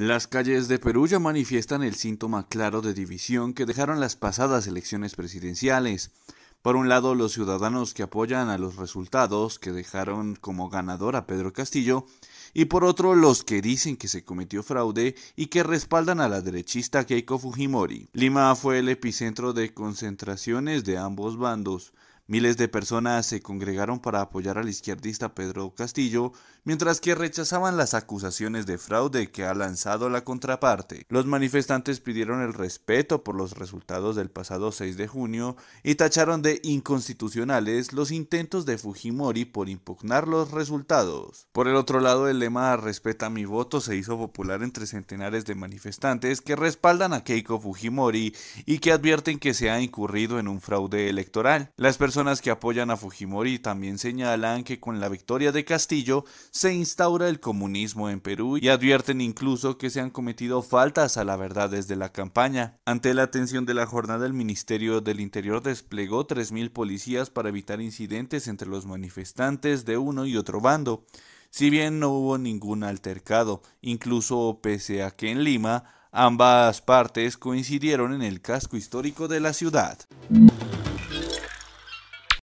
Las calles de Perú ya manifiestan el síntoma claro de división que dejaron las pasadas elecciones presidenciales. Por un lado, los ciudadanos que apoyan a los resultados que dejaron como ganador a Pedro Castillo, y por otro, los que dicen que se cometió fraude y que respaldan a la derechista Keiko Fujimori. Lima fue el epicentro de concentraciones de ambos bandos. Miles de personas se congregaron para apoyar al izquierdista Pedro Castillo, mientras que rechazaban las acusaciones de fraude que ha lanzado la contraparte. Los manifestantes pidieron el respeto por los resultados del pasado 6 de junio y tacharon de inconstitucionales los intentos de Fujimori por impugnar los resultados. Por el otro lado, el lema Respeta mi voto se hizo popular entre centenares de manifestantes que respaldan a Keiko Fujimori y que advierten que se ha incurrido en un fraude electoral. Las personas que apoyan a Fujimori también señalan que con la victoria de Castillo se instaura el comunismo en Perú y advierten incluso que se han cometido faltas a la verdad desde la campaña. Ante la atención de la jornada, el Ministerio del Interior desplegó 3.000 policías para evitar incidentes entre los manifestantes de uno y otro bando. Si bien no hubo ningún altercado, incluso pese a que en Lima ambas partes coincidieron en el casco histórico de la ciudad.